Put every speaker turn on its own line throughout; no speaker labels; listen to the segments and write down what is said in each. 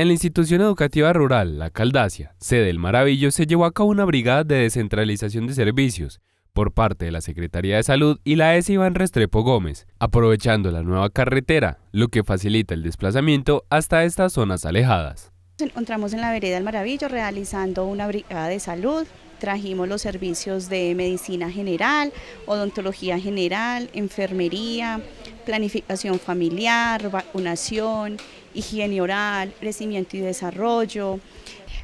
En la institución educativa rural La Caldacia, sede del Maravillo, se llevó a cabo una brigada de descentralización de servicios por parte de la Secretaría de Salud y la ES Iván Restrepo Gómez, aprovechando la nueva carretera, lo que facilita el desplazamiento hasta estas zonas alejadas.
Nos encontramos en la vereda del Maravillo realizando una brigada de salud, trajimos los servicios de medicina general, odontología general, enfermería, planificación familiar, vacunación, higiene oral, crecimiento y desarrollo.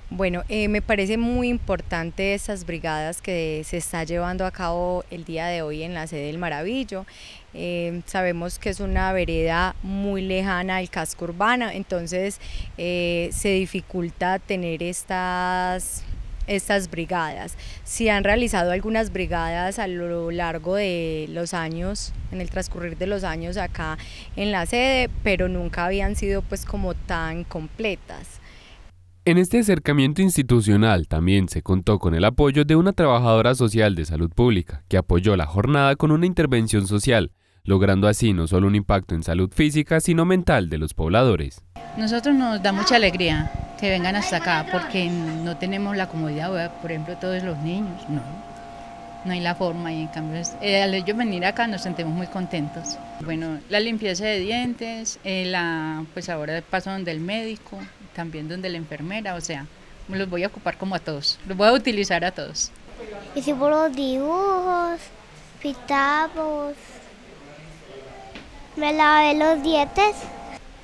Bueno, eh, me parece muy importante esas
brigadas que se está llevando a cabo el día de hoy en la sede del Maravillo. Eh, sabemos que es una vereda muy lejana al casco urbano, entonces eh, se dificulta tener estas estas brigadas. Se han realizado algunas brigadas a lo largo de los años, en el transcurrir de los años acá en la sede, pero nunca habían sido pues como tan completas.
En este acercamiento institucional también se contó con el apoyo de una trabajadora social de salud pública, que apoyó la jornada con una intervención social, logrando así no solo un impacto en salud física, sino mental de los pobladores.
Nosotros nos da mucha alegría que vengan hasta acá porque no tenemos la comodidad, por ejemplo, todos los niños, no, no hay la forma y en cambio eh, al ellos venir acá nos sentimos muy contentos. Bueno, la limpieza de dientes, eh, la, pues ahora paso donde el médico, también donde la enfermera, o sea, los voy a ocupar como a todos, los voy a utilizar a todos.
Hicimos los dibujos, pintamos, me lavé los dientes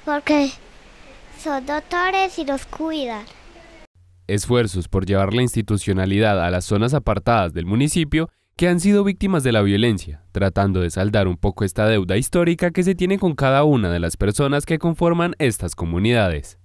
porque doctores y los cuidan.
Esfuerzos por llevar la institucionalidad a las zonas apartadas del municipio que han sido víctimas de la violencia, tratando de saldar un poco esta deuda histórica que se tiene con cada una de las personas que conforman estas comunidades.